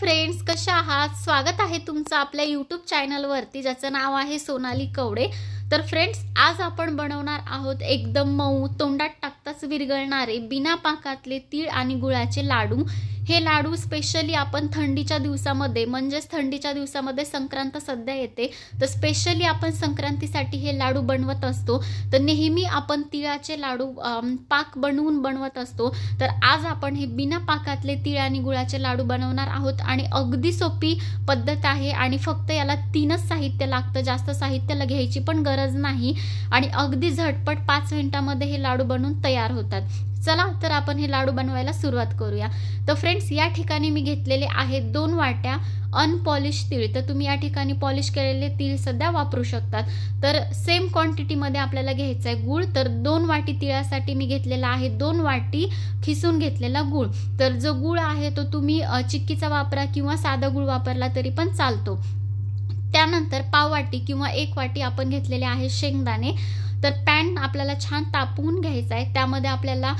friends कशा आहात स्वागत आहे तुमचं आपल्या यूट्यूब चॅनलवरती ज्याचं नाव आहे सोनाली कवडे तर फ्रेंड्स आज आपण बनवणार आहोत एकदम मऊ तोंडात टाकताच विरगळणारे बिना पाकातले तीळ आणि गुळाचे लाडू हे लाडू स्पेशली आपण थंडीच्या दिवसामध्ये म्हणजेच थंडीच्या दिवसामध्ये संक्रांत सध्या येते तर स्पेशली आपण संक्रांतीसाठी हे लाडू बनवत असतो तर नेहमी आपण तिळाचे लाडू पाक बनवून बनवत असतो तर आज आपण हे बिना पाकातले तिळ आणि गुळाचे लाडू बनवणार आहोत आणि अगदी सोपी पद्धत आहे आणि फक्त याला तीनच साहित्य लागतं जास्त साहित्य घ्यायची पण गरज नाही आणि अगदी झटपट पाच मिनिटामध्ये हे लाडू बनवून तयार होतात चला तर आपण हे लाडू बनवायला सुरुवात करूया तर फ्रेंड्स या ठिकाणी मी घेतलेले आहेत दोन वाट्या अनपॉलिश तीळ तर तुम्ही या ठिकाणी पॉलिश केलेले तीळ सध्या वापरू शकतात तर सेम क्वांटिटीमध्ये आपल्याला घ्यायचं आहे गूळ तर दोन वाटी तिळासाठी मी घेतलेला आहे दोन वाटी खिसून घेतलेला गूळ तर जो गूळ आहे तो तुम्ही चिक्कीचा वापरा किंवा साधा गूळ वापरला तरी पण चालतो त्यानंतर पाव वाटी किंवा एक वाटी आपण घेतलेले आहे शेंगदाणे तर पॅन आपल्याला छान तापवून घ्यायचा आहे त्यामध्ये आपल्याला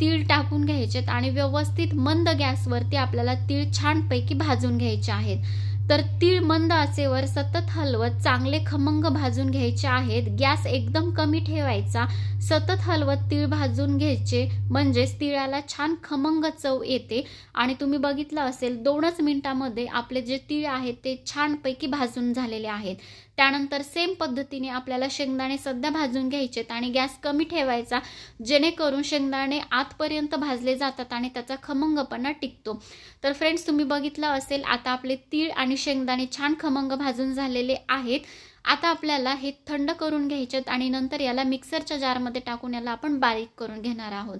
तीळ टाकून आहेत आणि व्यवस्थित मंद गॅसवरती आपल्याला तीळ छानपैकी भाजून घ्यायचे आहेत तर तीळ मंद असेवर सतत हलवत चांगले खमंग भाजून घ्यायचे आहेत गॅस एकदम कमी ठेवायचा सतत हलवत तीळ भाजून घ्यायचे म्हणजेच तिळाला छान खमंग चव येते आणि तुम्ही बघितलं असेल दोनच मिनिटांमध्ये आपले जे तीळ आहेत ते छानपैकी भाजून झालेले आहेत त्यानंतर सेम पद्धतीने आपल्याला शेंगदाणे सध्या भाजून घ्यायचेत आणि गॅस कमी ठेवायचा जेणेकरून शेंगदाणे आतपर्यंत भाजले जातात आणि त्याचा खमंगपणा टिकतो तर फ्रेंड्स तुम्ही बघितलं असेल आता आपले तीळ आणि शेंगदाणे छान खमंग भाजून झालेले आहेत आता आपल्याला हे थंड करून घ्यायचेत आणि नंतर याला मिक्सरच्या जारमध्ये टाकून याला आपण बारीक करून घेणार आहोत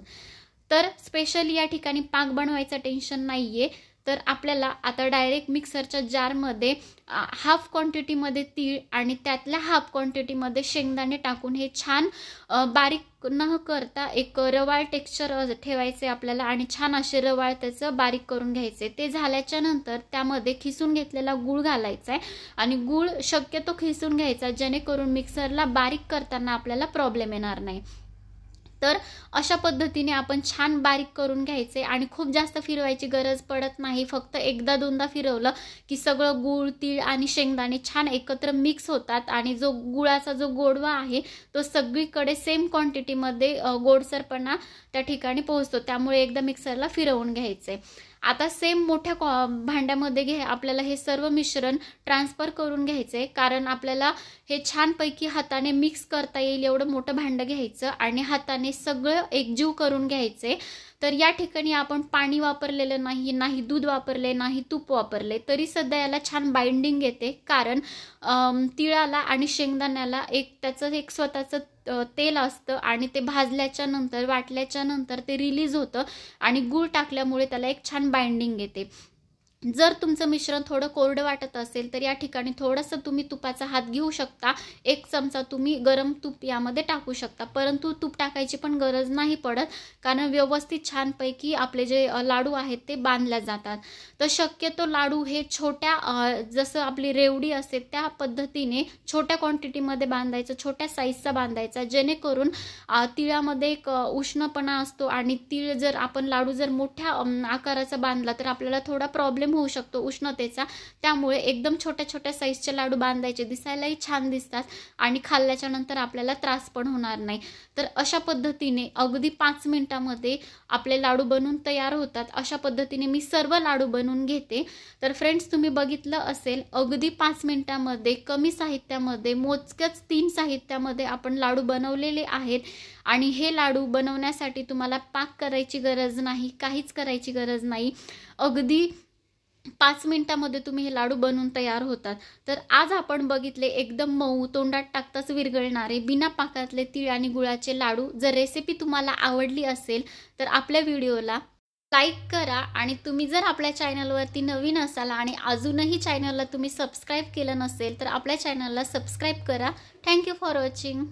तर स्पेशली या ठिकाणी पाक बनवायचं टेन्शन नाही आहे तर आपल्याला आता डायरेक्ट मिक्सरच्या जारमध्ये हाफ क्वांटिटीमध्ये तीळ आणि त्यातल्या हाफ क्वांटिटीमध्ये शेंगदाणे टाकून हे छान बारीक न करता एक रवाळ टेक्स्चर ठेवायचे आपल्याला आणि छान असे रवाळ त्याचं बारीक करून घ्यायचे ते झाल्याच्या नंतर त्यामध्ये खिसून घेतलेला गूळ घालायचा आहे आणि गूळ शक्यतो खिसून घ्यायचा जेणेकरून मिक्सरला बारीक करताना आपल्याला प्रॉब्लेम येणार नाही तर अशा पद्धतीने आपण छान बारीक करून घ्यायचे आणि खूप जास्त फिरवायची गरज पडत नाही फक्त एकदा दोनदा फिरवलं की सगळं गूळ तीळ आणि शेंगदाणे छान एकत्र मिक्स होतात आणि जो गुळाचा जो गोडवा आहे तो सगळीकडे सेम क्वांटिटीमध्ये गोडसरपणा त्या ठिकाणी पोहोचतो त्यामुळे एकदा मिक्सरला फिरवून घ्यायचे आता सेम मोठ्या कॉ भांड्यामध्ये घे आपल्याला हे सर्व मिश्रण ट्रान्सफर करून घ्यायचे कारण आपल्याला हे छानपैकी हाताने मिक्स करता येईल एवढं मोठं भांडं घ्यायचं आणि हाताने सगळं एकजीव करून घ्यायचं तर या ठिकाणी आपण पाणी वापरलेलं नाही नाही दूध वापरले नाही तूप वापरले तरी सध्या याला छान बाइंडिंग येते कारण तिळाला आणि शेंगदाण्याला एक त्याचं एक स्वतःचं तेल असतं आणि ते भाजल्याच्या नंतर वाटल्याच्या नंतर ते रिलीज होतं आणि गूळ टाकल्यामुळे त्याला एक छान बाइंडिंग येते जर तुमचं मिश्रण थोडं कोरडं वाटत असेल तर या ठिकाणी थोडंसं तुम्ही तुपाचा हात घेऊ शकता एक चमचा तुम्ही गरम तूप यामध्ये टाकू शकता परंतु तूप टाकायची पण गरज नाही पडत कारण व्यवस्थित छानपैकी आपले जे लाडू आहेत ते बांधल्या जातात तर शक्यतो लाडू हे छोट्या जसं आपली रेवडी असते त्या पद्धतीने छोट्या क्वांटिटीमध्ये बांधायचं छोट्या साईजचा बांधायचा जेणेकरून तिळामध्ये एक उष्णपणा असतो आणि तीळ जर आपण लाडू जर मोठ्या आकाराचा बांधला तर आपल्याला थोडा प्रॉब्लेम प्रॉब्लेम होऊ शकतो उष्णतेचा त्यामुळे एकदम छोट्या छोट्या साईजचे लाडू बांधायचे दिसायलाही छान दिसतात आणि खाल्ल्याच्या नंतर आपल्याला त्रास पण होणार नाही तर अशा पद्धतीने अगदी पाच मिनिटामध्ये आपले लाडू बनून तयार होतात अशा पद्धतीने मी सर्व लाडू बनवून घेते तर फ्रेंड्स तुम्ही बघितलं असेल अगदी पाच मिनिटामध्ये कमी साहित्यामध्ये मोजक्याच तीन साहित्यामध्ये आपण लाडू बनवलेले आहेत आणि हे लाडू बनवण्यासाठी तुम्हाला पाक करायची गरज नाही काहीच करायची गरज नाही अगदी पाच मिनिटामध्ये तुम्ही हे लाडू बनवून तयार होतात तर आज आपण बघितले एकदम मऊ तोंडात टाकताच विरघळणारे बिना पाकातले तीळ आणि गुळाचे लाडू जर रेसिपी तुम्हाला आवडली असेल तर आपल्या व्हिडिओला लाईक करा आणि तुम्ही जर आपल्या चॅनलवरती नवीन असाल आणि अजूनही चॅनलला तुम्ही सबस्क्राईब केलं नसेल तर आपल्या चॅनलला सबस्क्राईब करा थँक्यू फॉर वॉचिंग